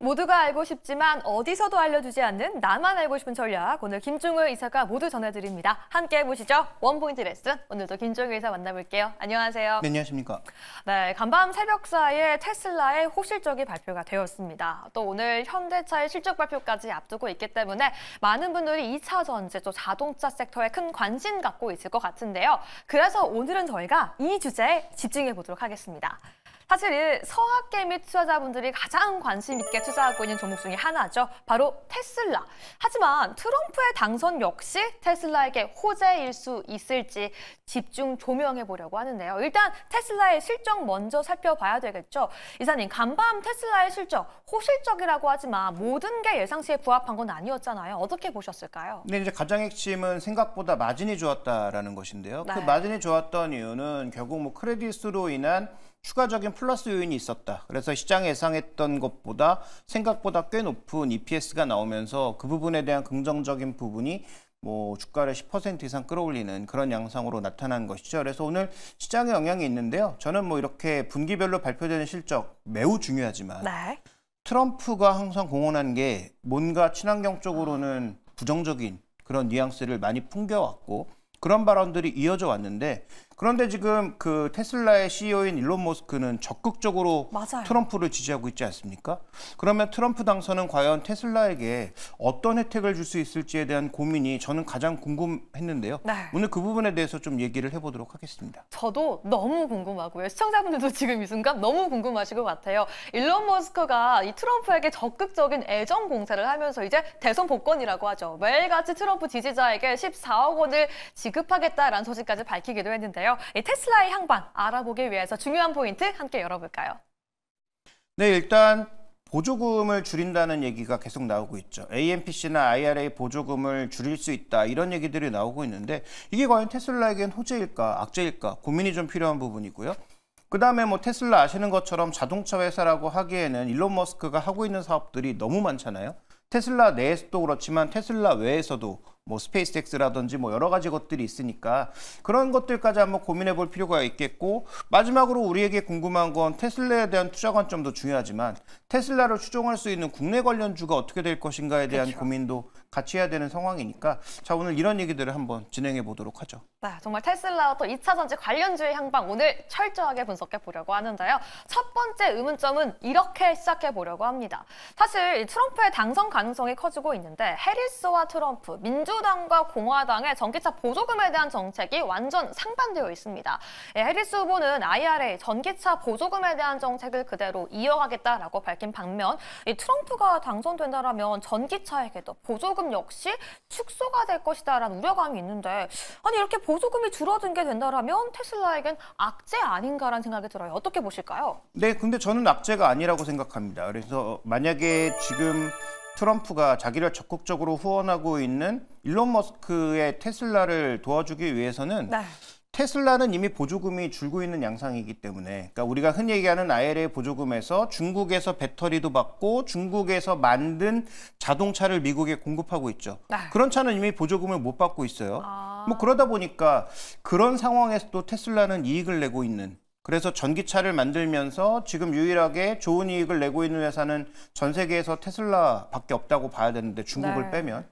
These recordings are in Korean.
모두가 알고 싶지만 어디서도 알려주지 않는 나만 알고 싶은 전략. 오늘 김종우 이사가 모두 전해드립니다. 함께 해보시죠. 원포인트 레슨. 오늘도 김종우 이사 만나볼게요. 안녕하세요. 네, 안녕하십니까. 네, 간밤 새벽사에 이 테슬라의 호실적이 발표가 되었습니다. 또 오늘 현대차의 실적 발표까지 앞두고 있기 때문에 많은 분들이 2차 전지, 또 자동차 섹터에 큰 관심 갖고 있을 것 같은데요. 그래서 오늘은 저희가 이 주제에 집중해 보도록 하겠습니다. 사실 서학계 및 투자자분들이 가장 관심 있게 투자하고 있는 종목 중에 하나죠. 바로 테슬라. 하지만 트럼프의 당선 역시 테슬라에게 호재일 수 있을지 집중 조명해 보려고 하는데요. 일단 테슬라의 실적 먼저 살펴봐야 되겠죠. 이사님, 간밤 테슬라의 실적 호실적이라고 하지만 모든 게 예상치에 부합한 건 아니었잖아요. 어떻게 보셨을까요? 네, 이제 가장 핵심은 생각보다 마진이 좋았다라는 것인데요. 그 네. 그 마진이 좋았던 이유는 결국 뭐 크레딧으로 인한 추가적인 플러스 요인이 있었다. 그래서 시장 예상했던 것보다 생각보다 꽤 높은 EPS가 나오면서 그 부분에 대한 긍정적인 부분이 뭐 주가를 10% 이상 끌어올리는 그런 양상으로 나타난 것이죠. 그래서 오늘 시장에 영향이 있는데요. 저는 뭐 이렇게 분기별로 발표되는 실적 매우 중요하지만 네. 트럼프가 항상 공언한 게 뭔가 친환경 쪽으로는 부정적인 그런 뉘앙스를 많이 풍겨왔고 그런 발언들이 이어져 왔는데 그런데 지금 그 테슬라의 CEO인 일론 머스크는 적극적으로 맞아요. 트럼프를 지지하고 있지 않습니까? 그러면 트럼프 당선은 과연 테슬라에게 어떤 혜택을 줄 수 있을지에 대한 고민이 저는 가장 궁금했는데요. 네. 오늘 그 부분에 대해서 좀 얘기를 해보도록 하겠습니다. 저도 너무 궁금하고요. 시청자분들도 지금 이 순간 너무 궁금하실 것 같아요. 일론 머스크가 이 트럼프에게 적극적인 애정 공세를 하면서 이제 대선 복권이라고 하죠. 매일같이 트럼프 지지자에게 14억 원을 지급하겠다라는 소식까지 밝히기도 했는데요. 있는데요. 테슬라의 향방 알아보기 위해서 중요한 포인트 함께 열어볼까요? 네, 일단 보조금을 줄인다는 얘기가 계속 나오고 있죠. AMPC나 IRA 보조금을 줄일 수 있다 이런 얘기들이 나오고 있는데 이게 과연 테슬라에겐 호재일까 악재일까 고민이 좀 필요한 부분이고요. 그다음에 뭐 테슬라 아시는 것처럼 자동차 회사라고 하기에는 일론 머스크가 하고 있는 사업들이 너무 많잖아요. 테슬라 내에서도 그렇지만 테슬라 외에서도 뭐 스페이스X라든지 뭐 여러 가지 것들이 있으니까 그런 것들까지 한번 고민해 볼 필요가 있겠고 마지막으로 우리에게 궁금한 건 테슬라에 대한 투자 관점도 중요하지만 테슬라를 추종할 수 있는 국내 관련주가 어떻게 될 것인가에 대한 그렇죠. 고민도 같이 해야 되는 상황이니까 자 오늘 이런 얘기들을 한번 진행해 보도록 하죠. 네, 정말 테슬라와 또 2차 전지 관련주의 향방 오늘 철저하게 분석해 보려고 하는데요. 첫 번째 의문점은 이렇게 시작해 보려고 합니다. 사실 트럼프의 당선 가능성이 커지고 있는데 해리스와 트럼프, 민주당과 공화당의 전기차 보조금에 대한 정책이 완전 상반되어 있습니다. 예, 해리스 후보는 IRA 전기차 보조금에 대한 정책을 그대로 이어가겠다라고 밝힌 반면 이 트럼프가 당선된다면 전기차에게도 보조금 보조금 역시 축소가 될 것이다라는 우려감이 있는데 아니 이렇게 보조금이 줄어든 게 된다라면 테슬라에겐 악재 아닌가라는 생각이 들어요. 어떻게 보실까요? 네, 근데 저는 악재가 아니라고 생각합니다. 그래서 만약에 지금 트럼프가 자기를 적극적으로 후원하고 있는 일론 머스크의 테슬라를 도와주기 위해서는 네. 테슬라는 이미 보조금이 줄고 있는 양상이기 때문에 그러니까 우리가 흔히 얘기하는 IRA 보조금에서 중국에서 배터리도 받고 중국에서 만든 자동차를 미국에 공급하고 있죠. 아. 그런 차는 이미 보조금을 못 받고 있어요. 아. 뭐 그러다 보니까 그런 상황에서도 테슬라는 이익을 내고 있는 그래서 전기차를 만들면서 지금 유일하게 좋은 이익을 내고 있는 회사는 전 세계에서 테슬라밖에 없다고 봐야 되는데 중국을 네. 빼면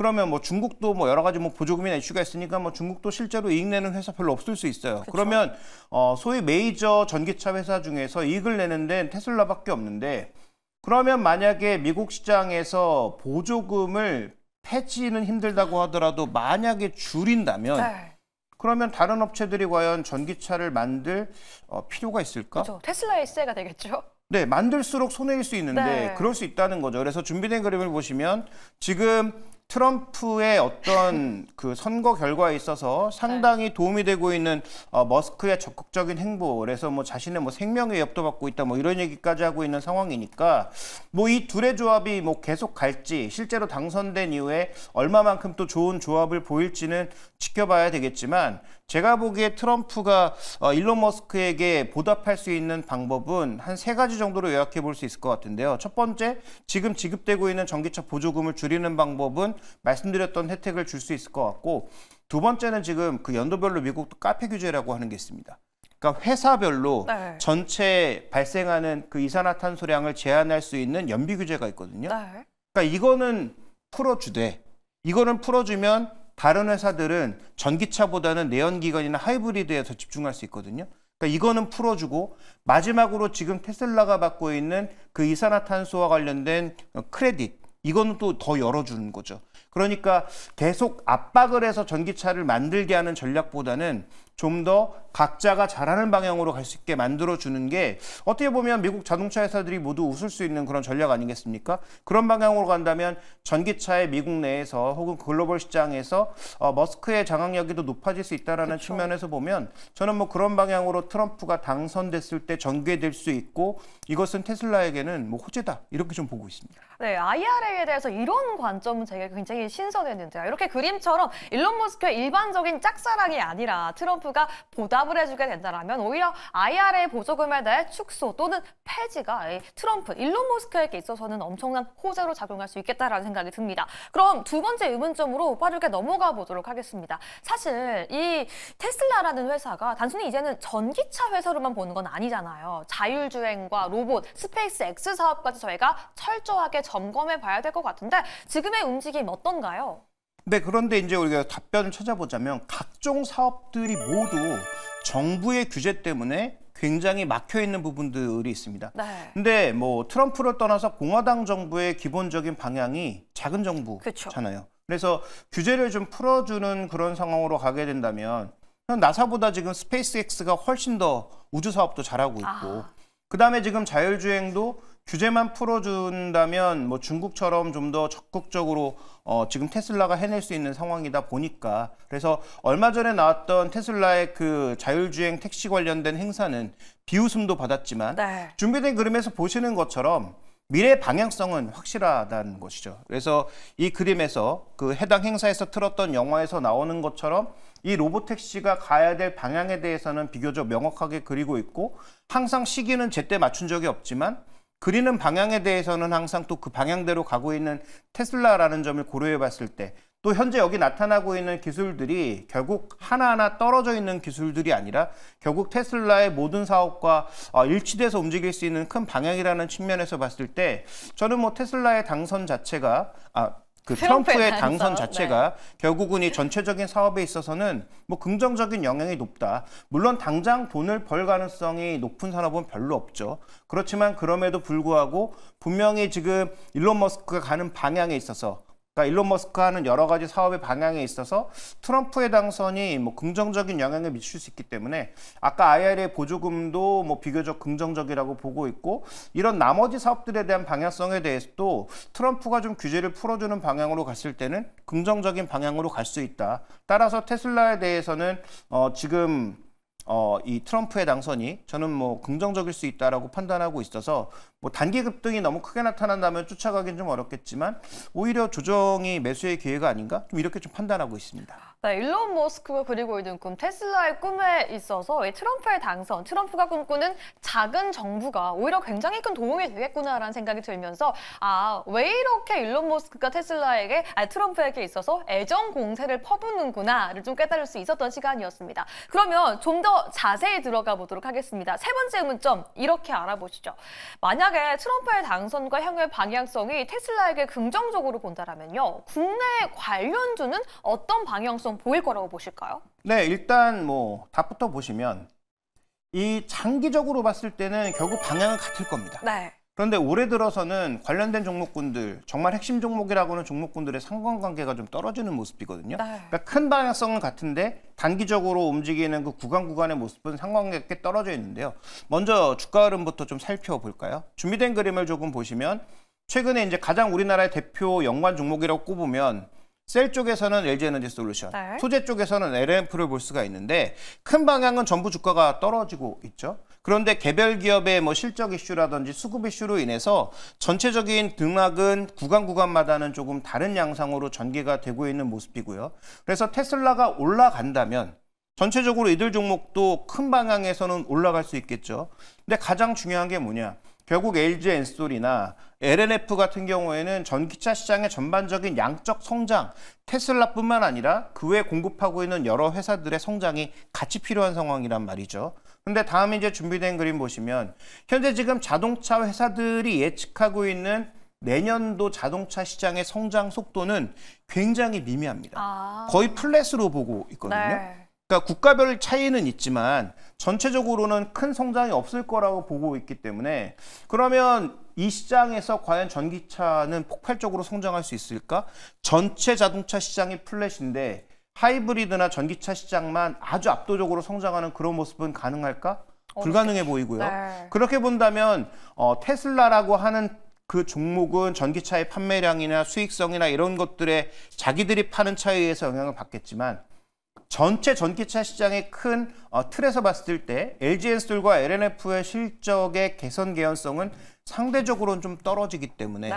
그러면 뭐 중국도 뭐 여러 가지 뭐 보조금이나 이슈가 있으니까 뭐 중국도 실제로 이익 내는 회사 별로 없을 수 있어요. 그쵸. 그러면 어 소위 메이저 전기차 회사 중에서 이익을 내는 데는 테슬라밖에 없는데 그러면 만약에 미국 시장에서 보조금을 폐지는 힘들다고 하더라도 만약에 줄인다면 네. 그러면 다른 업체들이 과연 전기차를 만들 어, 필요가 있을까? 그렇 테슬라의 세가 되겠죠. 네, 만들수록 손해일 수 있는데 네. 그럴 수 있다는 거죠. 그래서 준비된 그림을 보시면 지금 트럼프의 어떤 그 선거 결과에 있어서 상당히 네. 도움이 되고 있는 어, 머스크의 적극적인 행보 그래서 뭐 자신의 뭐 생명의 위협도 받고 있다 뭐 이런 얘기까지 하고 있는 상황이니까 뭐 이 둘의 조합이 뭐 계속 갈지 실제로 당선된 이후에 얼마만큼 또 좋은 조합을 보일지는 지켜봐야 되겠지만 제가 보기에 트럼프가 어, 일론 머스크에게 보답할 수 있는 방법은 한 세 가지 정도로 요약해 볼 수 있을 것 같은데요. 첫 번째, 지금 지급되고 있는 전기차 보조금을 줄이는 방법은 말씀드렸던 혜택을 줄 수 있을 것 같고 두 번째는 지금 그 연도별로 미국도 카페 규제라고 하는 게 있습니다. 그러니까 회사별로 네. 전체 발생하는 그 이산화탄소량을 제한할 수 있는 연비 규제가 있거든요. 네. 그러니까 이거는 풀어주되 이거는 풀어주면 다른 회사들은 전기차보다는 내연기관이나 하이브리드에 서 집중할 수 있거든요. 그러니까 이거는 풀어주고 마지막으로 지금 테슬라가 받고 있는 그 이산화탄소와 관련된 크레딧 이거는 또 더 열어주는 거죠. 그러니까 계속 압박을 해서 전기차를 만들게 하는 전략보다는 좀더 각자가 잘하는 방향으로 갈 수 있게 만들어주는 게 어떻게 보면 미국 자동차 회사들이 모두 웃을 수 있는 그런 전략 아니겠습니까? 그런 방향으로 간다면 전기차의 미국 내에서 혹은 글로벌 시장에서 어, 머스크의 장악력이도 높아질 수있다는그 측면에서 보면 저는 뭐 그런 방향으로 트럼프가 당선됐을 때 전개될 수 있고 이것은 테슬라에게는 뭐 호재다 이렇게 좀 보고 있습니다. 네, IRA에 대해서 이런 관점은 제가 굉장히 신선했는데요. 이렇게 그림처럼 일론 머스크의 일반적인 짝사랑이 아니라 트럼프 정부가 보답을 해주게 된다면 오히려 IRA 보조금에 대해 축소 또는 폐지가 트럼프, 일론 모스크에게 있어서는 엄청난 호재로 작용할 수 있겠다라는 생각이 듭니다. 그럼 두 번째 의문점으로 빠르게 넘어가 보도록 하겠습니다. 사실 이 테슬라라는 회사가 단순히 이제는 전기차 회사로만 보는 건 아니잖아요. 자율주행과 로봇, 스페이스 X 사업까지 저희가 철저하게 점검해 봐야 될 것 같은데 지금의 움직임 어떤가요? 네, 그런데 이제 우리가 답변을 찾아보자면 각종 사업들이 모두 정부의 규제 때문에 굉장히 막혀 있는 부분들이 있습니다. 네. 근데 뭐 트럼프를 떠나서 공화당 정부의 기본적인 방향이 작은 정부잖아요. 그쵸. 그래서 규제를 좀 풀어주는 그런 상황으로 가게 된다면 나사보다 지금 스페이스X가 훨씬 더 우주 사업도 잘하고 있고 아. 그다음에 지금 자율주행도 규제만 풀어준다면 뭐 중국처럼 좀 더 적극적으로 어, 지금 테슬라가 해낼 수 있는 상황이다 보니까 그래서 얼마 전에 나왔던 테슬라의 그 자율주행 택시 관련된 행사는 비웃음도 받았지만 네. 준비된 그림에서 보시는 것처럼 미래 방향성은 확실하다는 것이죠. 그래서 이 그림에서 그 해당 행사에서 틀었던 영화에서 나오는 것처럼 이 로봇 택시가 가야 될 방향에 대해서는 비교적 명확하게 그리고 있고 항상 시기는 제때 맞춘 적이 없지만 그리는 방향에 대해서는 항상 또 그 방향대로 가고 있는 테슬라라는 점을 고려해 봤을 때 또 현재 여기 나타나고 있는 기술들이 결국 하나하나 떨어져 있는 기술들이 아니라 결국 테슬라의 모든 사업과 어, 일치돼서 움직일 수 있는 큰 방향이라는 측면에서 봤을 때 저는 뭐 테슬라의 당선 자체가 아그 트럼프의 당선, 자체가 네. 결국은 이 전체적인 사업에 있어서는 뭐 긍정적인 영향이 높다. 물론 당장 돈을 벌 가능성이 높은 산업은 별로 없죠. 그렇지만 그럼에도 불구하고 분명히 지금 일론 머스크가 가는 방향에 있어서 그러니까 일론 머스크 하는 여러 가지 사업의 방향에 있어서 트럼프의 당선이 뭐 긍정적인 영향을 미칠 수 있기 때문에 아까 IRA 보조금도 뭐 비교적 긍정적이라고 보고 있고 이런 나머지 사업들에 대한 방향성에 대해서도 트럼프가 좀 규제를 풀어주는 방향으로 갔을 때는 긍정적인 방향으로 갈 수 있다. 따라서 테슬라에 대해서는 어 지금 어, 이 트럼프의 당선이 저는 뭐 긍정적일 수 있다라고 판단하고 있어서 뭐 단기 급등이 너무 크게 나타난다면 쫓아가긴 좀 어렵겠지만 오히려 조정이 매수의 기회가 아닌가 좀 이렇게 좀 판단하고 있습니다. 네, 일론 머스크가 그리고 있는 꿈, 테슬라의 꿈에 있어서 이 트럼프의 당선, 트럼프가 꿈꾸는 작은 정부가 오히려 굉장히 큰 도움이 되겠구나라는 생각이 들면서 아, 왜 이렇게 일론 머스크가 테슬라에게, 아, 트럼프에게 있어서 애정 공세를 퍼붓는구나를 좀 깨달을 수 있었던 시간이었습니다. 그러면 좀더 자세히 들어가 보도록 하겠습니다. 세 번째 문점 이렇게 알아보시죠. 만약에 트럼프의 당선과 향후의 방향성이 테슬라에게 긍정적으로 본다라면요. 국내 관련주는 어떤 방향성 보일 거라고 보실까요? 네, 일단 뭐 답부터 보시면 이 장기적으로 봤을 때는 결국 방향은 같을 겁니다. 네. 그런데 올해 들어서는 관련된 종목군들, 정말 핵심 종목이라고 하는 종목군들의 상관관계가 좀 떨어지는 모습이거든요. 네. 그러니까 큰 방향성은 같은데 단기적으로 움직이는 그 구간 구간의 모습은 상관관계가 꽤 떨어져 있는데요. 먼저 주가 흐름부터 좀 살펴볼까요? 준비된 그림을 조금 보시면 최근에 이제 가장 우리나라의 대표 연관 종목이라고 꼽으면 셀 쪽에서는 LG에너지 솔루션, 네. 소재 쪽에서는 LMF를 볼 수가 있는데 큰 방향은 전부 주가가 떨어지고 있죠. 그런데 개별 기업의 뭐 실적 이슈라든지 수급 이슈로 인해서 전체적인 등락은 구간 구간마다는 조금 다른 양상으로 전개가 되고 있는 모습이고요. 그래서 테슬라가 올라간다면 전체적으로 이들 종목도 큰 방향에서는 올라갈 수 있겠죠. 근데 가장 중요한 게 뭐냐? 결국 LG 엔솔이나 LNF 같은 경우에는 전기차 시장의 전반적인 양적 성장, 테슬라뿐만 아니라 그 외 공급하고 있는 여러 회사들의 성장이 같이 필요한 상황이란 말이죠. 근데 다음에 이제 준비된 그림 보시면 현재 지금 자동차 회사들이 예측하고 있는 내년도 자동차 시장의 성장 속도는 굉장히 미미합니다. 아... 거의 플랫으로 보고 있거든요. 네. 그러니까 국가별 차이는 있지만 전체적으로는 큰 성장이 없을 거라고 보고 있기 때문에 그러면 이 시장에서 과연 전기차는 폭발적으로 성장할 수 있을까? 전체 자동차 시장이 플랫인데 하이브리드나 전기차 시장만 아주 압도적으로 성장하는 그런 모습은 가능할까? 불가능해 보이고요. 네. 그렇게 본다면 어, 테슬라라고 하는 그 종목은 전기차의 판매량이나 수익성이나 이런 것들에 자기들이 파는 차에 의해서 영향을 받겠지만 전체 전기차 시장의 큰 어, 틀에서 봤을 때 LG엔솔과 LNF의 실적의 개선 개연성은 상대적으로는 좀 떨어지기 때문에 네.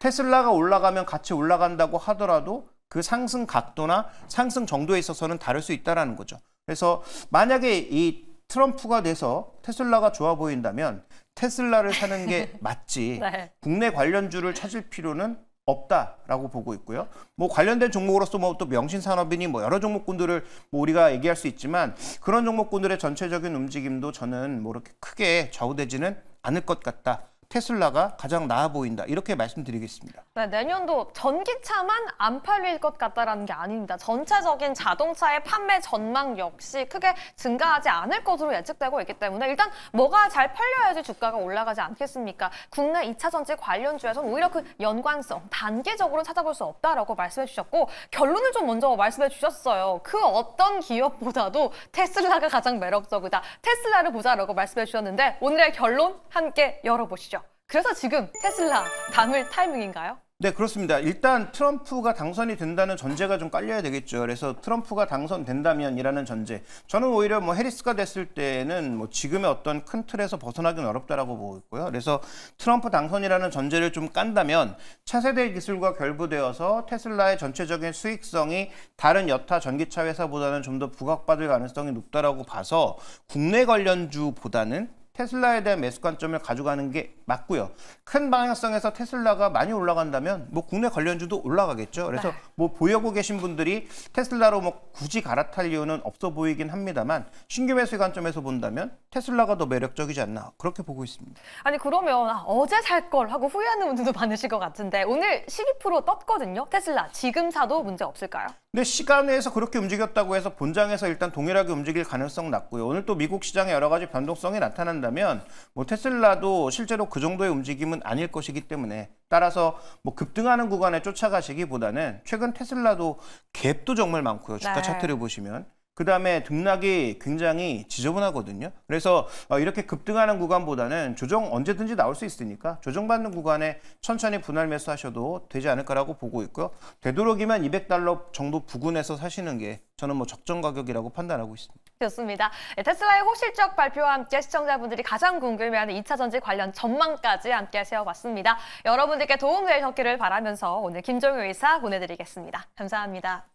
테슬라가 올라가면 같이 올라간다고 하더라도 그 상승 각도나 상승 정도에 있어서는 다를 수 있다라는 거죠. 그래서 만약에 이 트럼프가 돼서 테슬라가 좋아 보인다면 테슬라를 사는 게 맞지 네. 국내 관련주를 찾을 필요는 없다라고 보고 있고요. 뭐 관련된 종목으로서 뭐 또 명신산업이니 뭐 여러 종목군들을 뭐 우리가 얘기할 수 있지만 그런 종목군들의 전체적인 움직임도 저는 뭐 이렇게 크게 좌우되지는 않을 것 같다. 테슬라가 가장 나아 보인다 이렇게 말씀드리겠습니다. 네, 내년도 전기차만 안 팔릴 것 같다라는 게 아닙니다. 전체적인 자동차의 판매 전망 역시 크게 증가하지 않을 것으로 예측되고 있기 때문에 일단 뭐가 잘 팔려야지 주가가 올라가지 않겠습니까? 국내 2차 전지 관련주에서는 오히려 그 연관성 단계적으로 찾아볼 수 없다라고 말씀해 주셨고 결론을 좀 먼저 말씀해 주셨어요. 그 어떤 기업보다도 테슬라가 가장 매력적이다. 테슬라를 보자라고 말씀해 주셨는데 오늘의 결론 함께 열어보시죠. 그래서 지금 테슬라 담을 타이밍인가요? 네, 그렇습니다. 일단 트럼프가 당선이 된다는 전제가 좀 깔려야 되겠죠. 그래서 트럼프가 당선된다면이라는 전제. 저는 오히려 뭐 해리스가 됐을 때는 뭐 지금의 어떤 큰 틀에서 벗어나기는 어렵다라고 보고 있고요. 그래서 트럼프 당선이라는 전제를 좀 깐다면 차세대 기술과 결부되어서 테슬라의 전체적인 수익성이 다른 여타 전기차 회사보다는 좀 더 부각받을 가능성이 높다라고 봐서 국내 관련주보다는 테슬라에 대한 매수 관점을 가져가는 게 맞고요. 큰 방향성에서 테슬라가 많이 올라간다면 뭐 국내 관련주도 올라가겠죠. 그래서 네. 뭐 보유하고 계신 분들이 테슬라로 뭐 굳이 갈아탈 이유는 없어 보이긴 합니다만 신규 매수 관점에서 본다면 테슬라가 더 매력적이지 않나 그렇게 보고 있습니다. 아니 그러면 아, 어제 살 걸 하고 후회하는 분들도 많으실 것 같은데 오늘 12% 떴거든요. 테슬라 지금 사도 문제 없을까요? 근데 시간에서 내 그렇게 움직였다고 해서 본장에서 일단 동일하게 움직일 가능성 낮고요. 오늘 또 미국 시장에 여러 가지 변동성이 나타난다면 뭐 테슬라도 실제로 그 정도의 움직임은 아닐 것이기 때문에 따라서 뭐 급등하는 구간에 쫓아가시기보다는 최근 테슬라도 갭도 정말 많고요. 주가 네. 차트를 보시면 그 다음에 등락이 굉장히 지저분하거든요. 그래서 어, 이렇게 급등하는 구간보다는 조정 언제든지 나올 수 있으니까 조정받는 구간에 천천히 분할 매수하셔도 되지 않을까라고 보고 있고요. 되도록이면 200달러 정도 부근에서 사시는 게 저는 뭐 적정 가격이라고 판단하고 있습니다. 좋습니다. 네, 테슬라의 호실적 발표와 함께 시청자분들이 가장 궁금해하는 2차 전지 관련 전망까지 함께 세워봤습니다. 여러분들께 도움되셨기를 바라면서 오늘 김종효 의사 보내드리겠습니다. 감사합니다.